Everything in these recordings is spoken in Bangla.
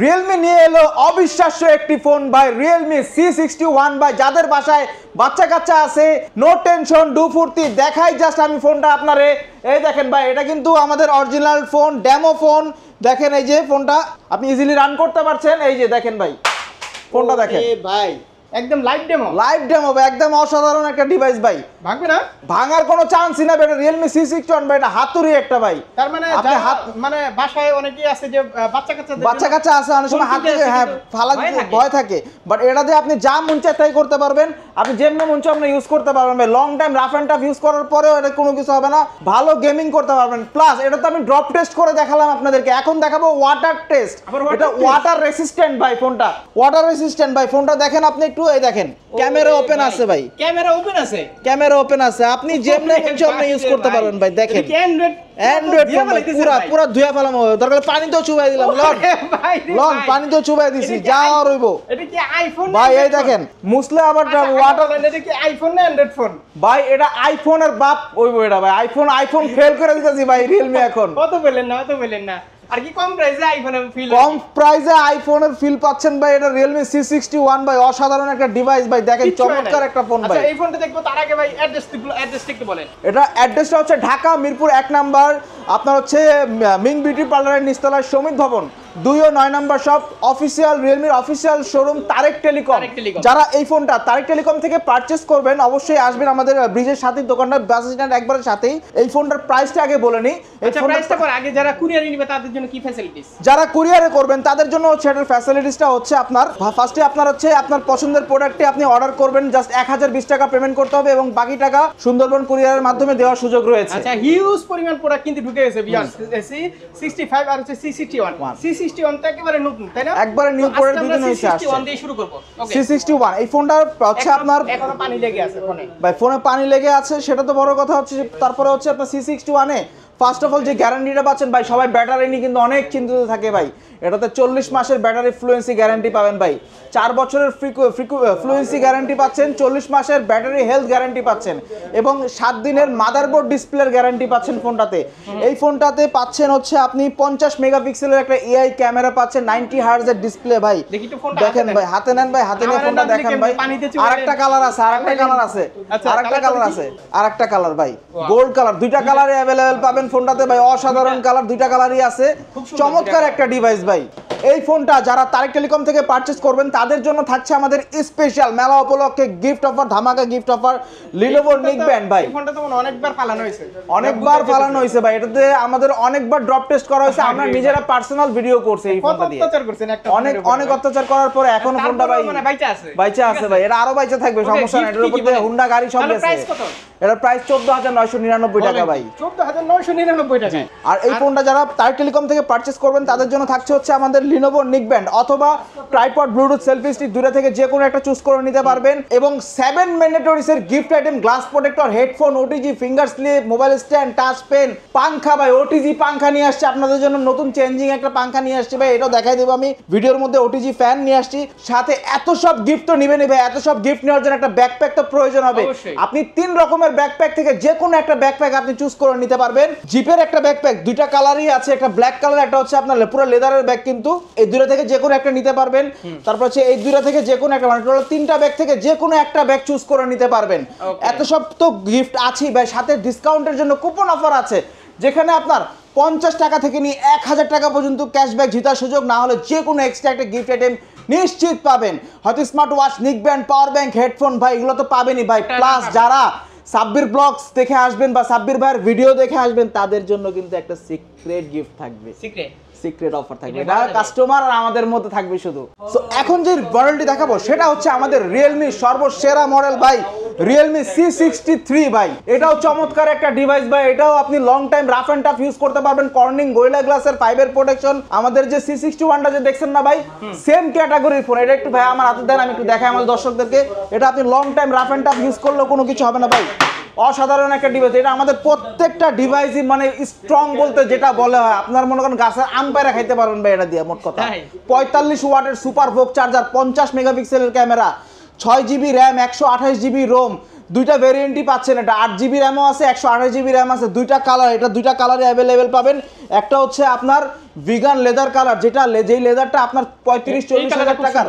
রিয়েলমি নিয়ে এলো অবিশ্বাস্য একটি phone by Realme C sixty one বাই যাদের বাসায় বাচ্চা কাচ্চা আছে নো টেনশন ডু ফুর্তি দেখাই জাস্ট আমি ফোনটা আপনারে এই দেখেন ভাই এটা কিন্তু আমাদের অরিজিনাল ফোন ড্যামো ফোন দেখেন এই যে ফোনটা আপনি ইজিলি রান করতে পারছেন এই যে দেখেন ভাই ফোনটা দেখেন ভাই একদম লাইভ ডেমো লাইভ ডেমো একদম অসাধারণ একটা ডিভাইস ভাই ভাঙবে না ভাঙার কোনো চান্সই না এটা Realme C61 ভাই এটা হাতুড়ি একটা ভাই তার মানে মানে বাসায় অনেকেই আছে যে বাচ্চা কাচ্চা বাচ্চা কাচ্চা আছে অনেক সময় হাতে হ্যাঁ ফালা ভয় থাকে বাট এটা দিয়ে আপনি যা মন চায় তাই করতে পারবেন আপনি যেমন মন চায় আপনি ইউজ করতে পারবেন ভাই long time rough and tough use করার পরেও এটা কোনো কিছু হবে না ভালো গেমিং করতে পারবেন প্লাস এটা তো আমি ড্রপ টেস্ট করে দেখালাম আপনাদেরকে এখন দেখাবো ওয়াটার টেস্ট এটা ওয়াটার রেসিস্ট্যান্ট ভাই ফোনটা ওয়াটার রেসিস্ট্যান্ট ভাই ফোনটা দেখেন আপনি একটু টু এই দেখেন ক্যামেরা ওপেন আছে ভাই ক্যামেরা ওপেন আছে ক্যামেরা ওপেন আছে আপনি যেমনে আপনি ইউজ করতে পারবেন ভাই দেখেন অ্যান্ড্রয়েড অ্যান্ড্রয়েড পুরো পুরো ফেলাম দরকার পানি তো চুবাই দিলাম পানি তো চুবাই দিছি যা আর হইব এটা কি আইফোন ভাই এই দেখেন মুসলে আমার ওয়াটার এটা কি আইফোন না অ্যান্ড্রয়েড ফোন ভাই এটা আইফোনের বাপ হইব এটা ভাই আইফোন আইফোন ফেল করে দিতেছি ভাই রিয়েলমি এখন কত না কত পেলেন না আর কি কম প্রাইসে আইফোনের ফিল কম প্রাইসে আইফোনের ফিল পাচ্ছেন ভাই এটা Realme C61 ভাই অসাধারণ একটা ডিভাইস ভাই দেখেন চমৎকার একটা ফোন আচ্ছা, ভাই আচ্ছা এই ফোনটা দেখবো তার আগে ভাই অ্যাড্রেস অ্যাড্রেস একটু বলেন এটা অ্যাড্রেসটা হচ্ছে ঢাকা মিরপুর এক নাম্বার আপনার হচ্ছে মিং বিউটি পার্লারের নিচতলায় সমিত ভবন দুই ও নয় নম্বর শপ অফিসিয়াল রিয়েলমির অফিসিয়াল শোরুম তারেক টেলিকম যারা এই ফোনটা তারেক টেলিকম থেকে পার্চেস করবেন অবশ্যই আসবেন আমাদের ব্রিজের সাথে দোকানটা বাস একবারের সাথেই এই ফোনটার প্রাইসটা আগে বলে নিই এই প্রাইসটা আচ্ছা, পর আগে যারা কুরিয়ারে নেবে তাদের জন্য কি ফ্যাসিলিটিস যারা কুরিয়ারে করবেন তাদের জন্য হচ্ছে এটার ফ্যাসিলিটিসটা হচ্ছে আপনার ফার্স্টে আপনার হচ্ছে আপনার পছন্দের প্রোডাক্টটি আপনি অর্ডার করবেন জাস্ট এক হাজার বিশ টাকা পেমেন্ট করতে হবে এবং বাকি টাকা সুন্দরবন কুরিয়ারের মাধ্যমে দেওয়ার সুযোগ রয়েছে আচ্ছা হিউজ পরিমাণ প্রোডাক্ট কিন্তু ঢুকে গেছে বিয়ান সিক্সটি ফাইভ আর হচ্ছে সি সিক্সটি একবারে নিউ এই হচ্ছে আপনার ফোনে পানি লেগে আছে সেটা তো বড় কথা হচ্ছে তারপরে হচ্ছে আপনার 361 এ ফার্স্ট অফ অল যে গ্যারান্টিটা পাচ্ছেন ভাই সবাই ব্যাটারি নিয়ে কিন্তু অনেক চিন্তিত থাকে ভাই এটাতে চল্লিশ মাসের ব্যাটারি ফ্লুয়েন্সি গ্যারান্টি পাবেন ভাই চার বছরের ফ্লুয়েন্সি গ্যারান্টি পাচ্ছেন চল্লিশ মাসের ব্যাটারি হেলথ গ্যারান্টি পাচ্ছেন এবং সাত দিনের মাদারবোর্ড ডিসপ্লের গ্যারান্টি পাচ্ছেন ফোনটাতে এই ফোনটাতে পাচ্ছেন হচ্ছে আপনি পঞ্চাশ মেগাপিক্সেলের একটা এআই ক্যামেরা পাচ্ছেন নাইনটি হার্জের ডিসপ্লে ভাই দেখেন ভাই হাতে নেন ভাই হাতে নিয়ে ফোনটা দেখেন ভাই আর একটা কালার আছে আর একটা কালার আছে আর একটা কালার আছে আর একটা কালার ভাই গোল্ড কালার দুইটা কালারে অ্যাভেলেবেল পাবেন ফোনটাতে ভাই অসাধারণ কালার দুইটা কালারই আছে চমৎকার একটা ডিভাইস ভাই এই ফোনটা যারা তারেক টেলিকম থেকে পারচেস করবেন তাদের জন্য থাকছে আমাদের স্পেশাল মেলা উপলক্ষে গিফট অফার ধামাকা গিফট অফার লিনোভোর নিকব্যান্ড ভাই ফোনটা তো অনেকবার ফালানো হয়েছে অনেকবার ফালানো হয়েছে ভাই এটাতে আমাদের অনেকবার ড্রপ টেস্ট করা হয়েছে আমরা হ্যাঁ, নিজেরা পার্সোনাল হ্যাঁ। ভিডিও করছি এই ফোনটা দিয়ে অনেক অনেক অত্যাচার করার পরে এখন ফোনটা ভাই মানে বাইচা আছে বাইচা আছে ভাই এটা আরো বাইচা থাকবে সমস্যা নাই এটার উপর দিয়ে হুন্ডা গাড়ি সব আছে প্রাইস কত এটা প্রাইস চোদ্দ হাজার নয়শো নিরানব্বই টাকা ভাই চোদ্দ হাজার নয়শো নিরানব্বই টাকা আর এই ফোনটা যারা টাই টেলিকম থেকে পারচেস করবেন তাদের জন্য থাকছে হচ্ছে আমাদের লিনোভো ব্যান্ড অথবা ট্রাইপড ব্লুটুথ সেলফি স্টিক দূরে থেকে যে কোনো একটা চুজ করে নিতে পারবেন এবং সেভেন এর gift item glass protector headphone OTG finger slip mobile stand touch pen পাংখা ভাই ওটিজি পাংখা নিয়ে আসছে আপনাদের জন্য নতুন চেঞ্জিং একটা পাংখা নিয়ে আসছে ভাই এটাও দেখাই দেবো আমি ভিডিওর মধ্যে ওটিজি ফ্যান নিয়ে আসছি সাথে এত সব গিফট তো নিবে ভাই এত সব গিফট নেওয়ার জন্য একটা ব্যাকপ্যাক তো প্রয়োজন হবে আপনি তিন রকমের ব্যাকপ্যাক থেকে যে কোনো একটা ব্যাকপ্যাক আপনি চুজ করে নিতে পারবেন জিপের একটা ব্যাকপ্যাক দুইটা কালারই আছে একটা ব্ল্যাক কালার একটা হচ্ছে আপনার পুরো লেদারের ব্যাগ কিন্তু এই দুটো থেকে যে কোনো একটা নিতে পারবেন তারপর হচ্ছে এই দুটো থেকে যে কোনো একটা মানে তিনটা ব্যাগ থেকে যে কোনো একটা ব্যাগ চুজ করে নিতে পারবেন এত সব তো গিফট আছেই বা সাথে ডিসকাউন্টের জন্য কুপন অফার আছে যেখানে আপনার পঞ্চাশ টাকা থেকে নিয়ে এক হাজার টাকা পর্যন্ত ক্যাশব্যাক জিতার সুযোগ না হলে যে কোনো এক্সট্রা একটা গিফট আইটেম নিশ্চিত পাবেন হয়তো smart watch neck band power bank headphone ভাই এগুলো তো পাবেনই ভাই প্লাস হ্যাঁ, হ্যাঁ, হ্যাঁ। যারা সাব্বির ব্লগস দেখে আসবেন বা সাব্বির ভাইয়ের ভিডিও দেখে আসবেন তাদের জন্য কিন্তু একটা সিক্রেট গিফট থাকবে সিক্রেট সিক্রেট অফার থাকবে এটা কাস্টমার আর আমাদের মধ্যে থাকবে শুধু সো এখন যে মডেলটি দেখাবো সেটা হচ্ছে আমাদের রিয়েলমি সর্বসেরা মডেল ভাই রিয়েলমি সি সিক্সটি থ্রি ভাই এটাও চমৎকার একটা ডিভাইস ভাই এটাও আপনি long time rough and tough use করতে পারবেন কর্নিং গোয়েলা গ্লাসের ফাইবার প্রোটেকশন আমাদের যে সি সিক্সটি ওয়ানটা যে দেখছেন না ভাই সেম ক্যাটাগরির ফোন এটা একটু ভাই আমার হাতে দেন আমি একটু দেখাই আমাদের দর্শকদেরকে এটা আপনি long time rough and tough use করলেও কোনো কিছু হবে না ভাই অসাধারণ একটা ডিভাইস এটা আমাদের প্রত্যেকটা ডিভাইসই মানে স্ট্রং বলতে যেটা বলে হয় আপনার মনে করেন গাছের আম পায়রা খাইতে পারবেন ভাই এটা দিয়ে মোট কথা পঁয়তাল্লিশ ওয়াটের সুপার ভোক চার্জার পঞ্চাশ মেগাপিক্সেলের ক্যামেরা ছয় জিবি র্যাম একশো আঠাশ জিবি রোম দুইটা ভেরিয়েন্টই পাচ্ছেন এটা আট জিবি র্যামও আছে একশো আঠাশ জিবি র্যাম আছে দুইটা কালার এটা দুইটা কালারই অ্যাভেলেবেল পাবেন একটা হচ্ছে আপনার ভিগান লেদার কালার যেটা যেই লেদারটা আপনার পঁয়ত্রিশ চল্লিশ হাজার টাকার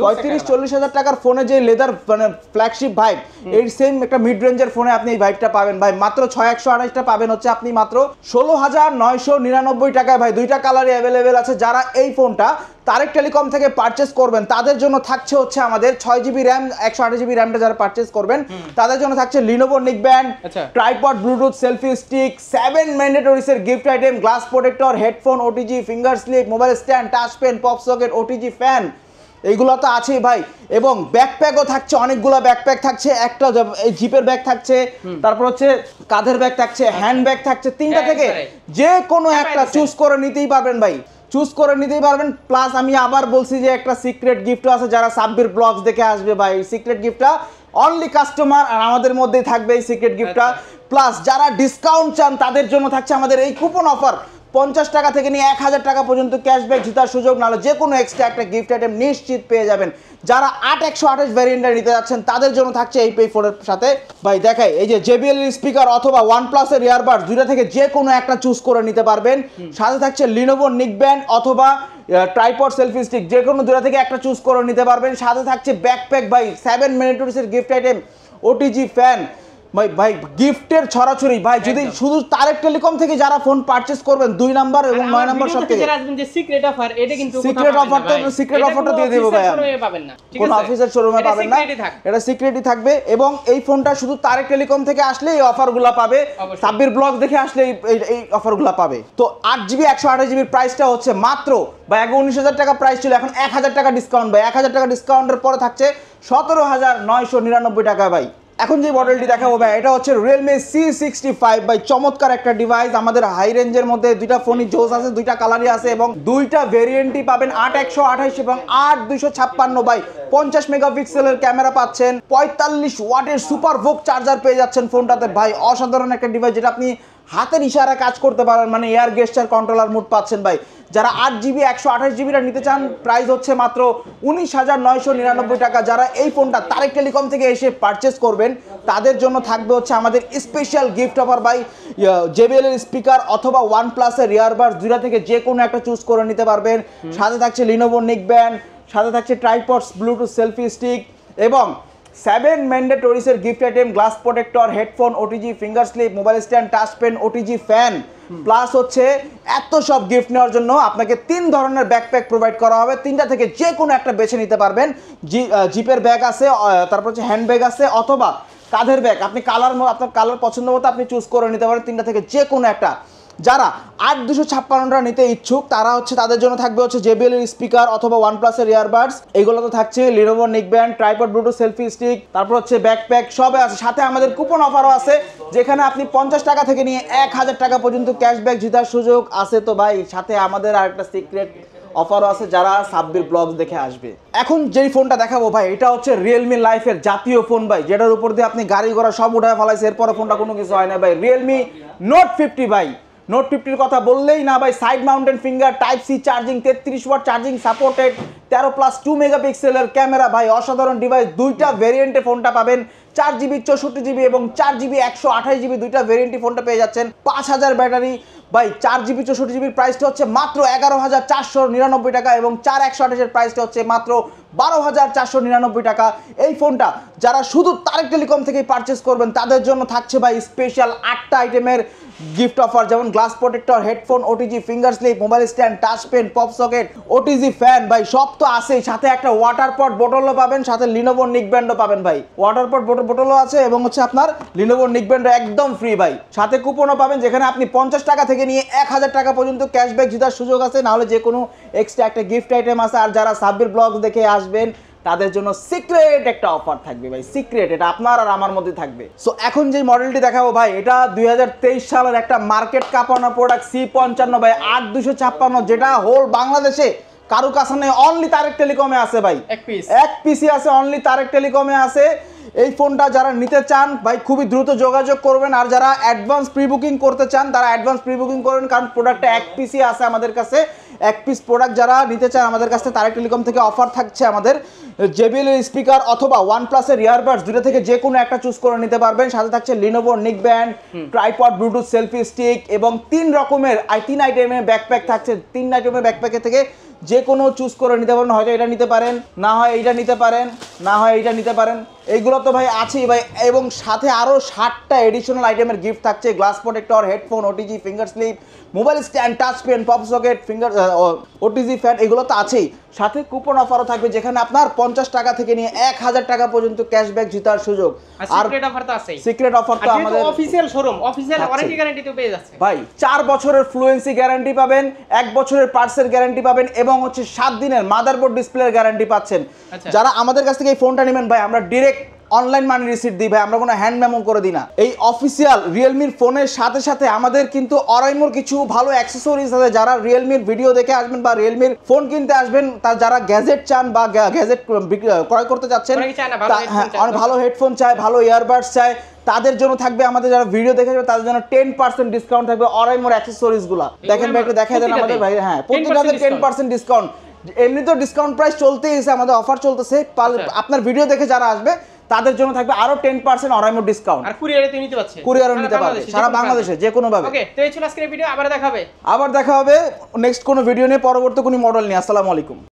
পঁয়ত্রিশ চল্লিশ হাজার টাকার ফোনে যে লেদার মানে ফ্ল্যাগশিপ ভাইব এই সেম একটা মিড রেঞ্জের ফোনে আপনি এই ভাইবটা পাবেন ভাই মাত্র ছয় একশো আড়াইশটা পাবেন হচ্ছে আপনি মাত্র ষোলো হাজার নয়শো নিরানব্বই টাকায় ভাই দুইটা কালারই অ্যাভেলেবেল আছে যারা এই ফোনটা তারেক টেলিকম থেকে পারচেস করবেন তাদের জন্য থাকছে হচ্ছে আমাদের ছয় জিবি র্যাম একশো আট জিবি র্যামটা যারা পারচেস করবেন তাদের জন্য থাকছে Lenovo neckband band tripod Bluetooth selfie stick seven ম্যান্ডেটরিসের gift item glass protector headphone OTG finger slip mobile stand touch pen pop socket OTG fan এইগুলো তো আছেই ভাই এবং ব্যাকপ্যাকও থাকছে অনেকগুলো ব্যাকপ্যাক থাকছে একটা জিপের ব্যাগ থাকছে তারপর হচ্ছে কাঁধের ব্যাগ থাকছে হ্যান্ড ব্যাগ থাকছে তিনটা হ্যাঁ, থেকে যে কোনো একটা চুজ করে নিতেই পারবেন ভাই চুজ করে নিতেই পারবেন প্লাস আমি আবার বলছি যে একটা সিক্রেট গিফটও আছে যারা সাব্বির ব্লগস দেখে আসবে ভাই সিক্রেট গিফটটা অনলি কাস্টমার আর আমাদের মধ্যেই থাকবে এই সিক্রেট গিফটটা প্লাস যারা ডিসকাউন্ট চান তাদের জন্য থাকছে আমাদের এই কুপন অফার পঞ্চাশ টাকা থেকে নিয়ে এক হাজার টাকা পর্যন্ত ক্যাশব্যাক জুতার সুযোগ নাহলে যে কোনো এক্সট্রা একটা গিফট আইটেম নিশ্চিত পেয়ে যাবেন যারা আট একশো আঠাশ ভ্যারিয়েন্টটা নিতে যাচ্ছেন তাদের জন্য থাকছে এই পে ফোনের সাথে ভাই দেখাই এই যে জেবিএল স্পিকার অথবা ওয়ান প্লাসের ইয়ারবাডস দুইটা থেকে যে কোনো একটা চুজ করে নিতে পারবেন সাথে থাকছে লিনোভো নিকব্যান্ড অথবা ট্রাইপড সেলফি স্টিক যে কোনো দুটা থেকে একটা চুজ করে নিতে পারবেন সাথে থাকছে ব্যাকপ্যাক বাই সেভেন মিনিটসের গিফট আইটেম ওটিজি ফ্যান ভাই ভাই গিফটের ছড়াছড়ি ভাই যদি শুধু তারেক টেলিকম থেকে যারা ফোন পারচেজ করবেন দুই নাম্বার এবং নয় নাম্বার সব থেকে সিক্রেট অফার এটা কিন্তু সিক্রেট অফারটা সিক্রেট অফারটা দিয়ে দেবো ভাই কোন অফিসের শোরুমে পাবেন না এটা সিক্রেটই থাকবে এবং এই ফোনটা শুধু তারেক টেলিকম থেকে আসলে এই অফারগুলো পাবে সাব্বির ব্লগ দেখে আসলে এই অফারগুলো পাবে তো আট জিবি একশো আঠাশ জিবির প্রাইসটা হচ্ছে মাত্র বা আগে উনিশ হাজার টাকা প্রাইস ছিল এখন এক হাজার টাকা ডিসকাউন্ট ভাই এক হাজার টাকা ডিসকাউন্টের পরে থাকছে সতেরো হাজার নয়শো নিরানব্বই টাকা ভাই এখন যে মডেলটি দেখাবো ভাই এটা হচ্ছে রিয়েলমি সি সিক্সটি ফাইভ বাই চমৎকার একটা ডিভাইস আমাদের হাই রেঞ্জের মধ্যে দুইটা ফোনই জোস আছে দুইটা কালারই আছে এবং দুইটা ভেরিয়েন্টই পাবেন আট একশো আঠাশ এবং আট দুইশো ছাপ্পান্ন বাই পঞ্চাশ মেগাপিক্সেলের ক্যামেরা পাচ্ছেন পঁয়তাল্লিশ ওয়াটের সুপার ভোক চার্জার পেয়ে যাচ্ছেন ফোনটাতে ভাই অসাধারণ একটা ডিভাইস যেটা আপনি হাতের ইশারা কাজ করতে পারেন মানে এয়ার গেস্টার কন্ট্রোলার মোড পাচ্ছেন ভাই যারা আট জিবি একশো আঠাশ জিবিটা নিতে চান প্রাইস হচ্ছে মাত্র উনিশ হাজার নয়শো নিরানব্বই টাকা যারা এই ফোনটা তারেক টেলিকম থেকে এসে পারচেস করবেন তাদের জন্য থাকবে হচ্ছে আমাদের special gift offer by JBL এর স্পিকার অথবা ওয়ান প্লাসের ইয়ারবাস দুটা থেকে যে কোনো একটা চুজ করে নিতে পারবেন সাথে থাকছে লিনোভো নিক ব্যান্ড সাথে থাকছে ট্রাইপডস ব্লুটুথ সেলফি স্টিক এবং সেভেন ম্যান্ডেটরিসের gift item glass protector headphone OTG finger slip mobile stand touch pen OTG fan plus হচ্ছে এত সব গিফট নেওয়ার জন্য আপনাকে তিন ধরনের ব্যাকপ্যাক প্রোভাইড করা হবে তিনটা থেকে যে কোনো একটা বেছে নিতে পারবেন জিপের ব্যাগ আছে তারপর হচ্ছে হ্যান্ড ব্যাগ আছে অথবা কাঁধের ব্যাগ আপনি কালার আপনার কালার পছন্দ মতো আপনি চুজ করে নিতে পারেন তিনটা থেকে যে কোনো একটা যারা আট দুশো ছাপ্পান্নটা নিতে ইচ্ছুক তারা হচ্ছে তাদের জন্য থাকবে হচ্ছে জেবিএল স্পিকার অথবা ওয়ান প্লাসের ইয়ারবাডস এগুলো তো থাকছে Lenovo band tripod Bluetooth selfie stick তারপর হচ্ছে ব্যাকপ্যাক সবে আছে সাথে আমাদের কুপন অফারও আছে যেখানে আপনি পঞ্চাশ টাকা থেকে নিয়ে এক হাজার টাকা পর্যন্ত ক্যাশব্যাক জেতার সুযোগ আছে তো ভাই সাথে আমাদের আরেকটা সিক্রেট অফারও আছে যারা সাব্বির ব্লগ দেখে আসবে এখন যেই ফোনটা দেখাবো ভাই এটা হচ্ছে রিয়েলমি লাইফের জাতীয় ফোন ভাই যেটার উপর দিয়ে আপনি গাড়ি ঘোড়া সব উঠায় ফেলাইছে এরপরে ফোনটা কোনো কিছু হয় না ভাই রিয়েলমি নোট ফিফটি ভাই নোট ফিফটির কথা বললেই না ভাই side mountain finger type C charging তেত্রিশ ওয়ার চার্জিং সাপোর্টেড তেরো প্লাস টু মেগাপিক্সেলের ক্যামেরা ভাই অসাধারণ ডিভাইস দুইটা ভেরিয়েন্টে ফোনটা পাবেন চার জিবি চৌষট্টি জিবি এবং চার জিবি একশো আঠাশ জিবি দুইটা ভেরিয়েন্টে ফোনটা পেয়ে যাচ্ছেন পাঁচ হাজার ব্যাটারি ভাই চার জিবি চৌষট্টি জিবির প্রাইসটা হচ্ছে মাত্র এগারো হাজার চারশো নিরানব্বই টাকা এবং চার একশো আঠাশের প্রাইসটা হচ্ছে মাত্র বারো হাজার চারশো নিরানব্বই টাকা এই ফোনটা যারা শুধু তারেক টেলিকম থেকেই পারচেস করবেন তাদের জন্য থাকছে ভাই স্পেশাল আটটা আইটেমের গিফট অফার যেমন glass protector headphone OTG finger slip mobile stand touch pen pop socket OTG fan ভাই সব তো আসেই সাথে একটা ওয়াটার পট বোটলও পাবেন সাথে লিনোভোর নিকব্যান্ডও পাবেন ভাই ওয়াটার পট বোটলও আছে এবং হচ্ছে আপনার লিনোভোর নিকব্যান্ডও একদম ফ্রি ভাই সাথে কুপনও পাবেন যেখানে আপনি পঞ্চাশ টাকা থেকে নিয়ে এক হাজার টাকা পর্যন্ত ক্যাশব্যাক জিতার সুযোগ আছে নাহলে যে কোনো এক্সট্রা একটা গিফট আইটেম আছে আর যারা সাব্বির ব্লগ দেখে আসবেন তাদের জন্য সিক্রেট একটা অফার থাকবে ভাই সিক্রেট এটা আপনার আর আমার মধ্যে থাকবে সো এখন যে মডেলটি দেখাবো ভাই এটা দুই সালের একটা মার্কেট কাপানো প্রোডাক্ট সি পঞ্চান্ন ভাই আট দুশো ছাপ্পান্ন যেটা হোল বাংলাদেশে কারো কাছে নেই অনলি তারেক টেলিকমে আছে ভাই এক পিস এক পিসি আছে অনলি তারেক টেলিকমে আছে এই ফোনটা যারা নিতে চান ভাই খুবই দ্রুত যোগাযোগ করবেন আর যারা অ্যাডভান্স প্রি বুকিং করতে চান তারা অ্যাডভান্স প্রি বুকিং করবেন কারণ প্রোডাক্টটা এক পিসই আছে আমাদের কাছে এক পিস প্রোডাক্ট যারা নিতে চান আমাদের কাছে তারা টেলিকম থেকে অফার থাকছে আমাদের জেবিএল স্পিকার অথবা ওয়ান প্লাসের ইয়ারবাডস দুটো থেকে যে কোনো একটা চুজ করে নিতে পারবেন সাথে থাকছে Lenovo nick band tripod Bluetooth selfie stick এবং তিন রকমের তিন আইটেমের ব্যাকপ্যাক থাকছে তিন আইটেমের ব্যাকপ্যাকের থেকে যে কোনো চুজ করে নিতে পারেন হয়তো এটা নিতে পারেন না হয় এইটা নিতে পারেন না হয় এইটা নিতে পারেন এইগুলো তো ভাই আছেই ভাই এবং সাথে আরও ষাটটা এডিশনাল আইটেমের গিফট থাকছে glass protector headphone OTG finger slip mobile stand touch pen pop socket finger OTG fan এগুলো তো আছেই সাথে কুপন অফারও থাকবে যেখানে আপনার পঞ্চাশ টাকা থেকে নিয়ে এক হাজার টাকা পর্যন্ত ক্যাশব্যাক জিতার সুযোগ আর সিক্রেট অফার তো আছে আমাদের official showroom official warranty guarantee তো পেয়ে যাচ্ছে ভাই চার বছরের ফ্লুয়েন্সি গ্যারান্টি পাবেন এক বছরের পার্সের গ্যারান্টি পাবেন এবং হচ্ছে সাত দিনের মাদারবোর্ড ডিসপ্লের গ্যারান্টি পাচ্ছেন আচ্ছা। যারা আমাদের কাছ থেকে এই ফোনটা নেবেন ভাই আমরা ডিরেক্ট অনলাইন মানি রিসিট দিই ভাই আমরা কোনো হ্যান্ড মেমো করে দিই না এই অফিসিয়াল রিয়েলমির ফোনের সাথে সাথে আমাদের কিন্তু অরাইমোর কিছু ভালো অ্যাক্সেসরিজ আছে যারা রিয়েলমির ভিডিও দেখে আসবেন বা রিয়েলমির ফোন কিনতে আসবেন তার যারা গ্যাজেট চান বা গ্যাজেট ক্রয় করতে চাচ্ছেন ভালো হেডফোন হ্যাঁ, চায় ভালো ইয়ারবাডস চায় তাদের জন্য থাকবে আমাদের যারা ভিডিও দেখে যাবে তাদের জন্য টেন পার্সেন্ট ডিসকাউন্ট থাকবে অরাইমোর অ্যাক্সেসরিজ গুলা দেখেন ভাই একটু দেখা দেন আমাদের ভাই হ্যাঁ প্রতিটাতে টেন পার্সেন্ট ডিসকাউন্ট এমনি তো ডিসকাউন্ট প্রাইস চলতেই আমাদের অফার চলতেছে আচ্ছা। আপনার ভিডিও দেখে যারা আসবে তাদের জন্য থাকবে আরো টেন পার্সেন্ট অরাইমো ডিসকাউন্ট আর নিতে কুরিয়ারও নিতে পারবে সারা বাংলাদেশে যে কোনো ভাবে আবার দেখা হবে আবার দেখা হবে নেক্সট কোনো ভিডিও নিয়ে পরবর্তী কোনো মডেল নিয়ে আসসালামু আলাইকুম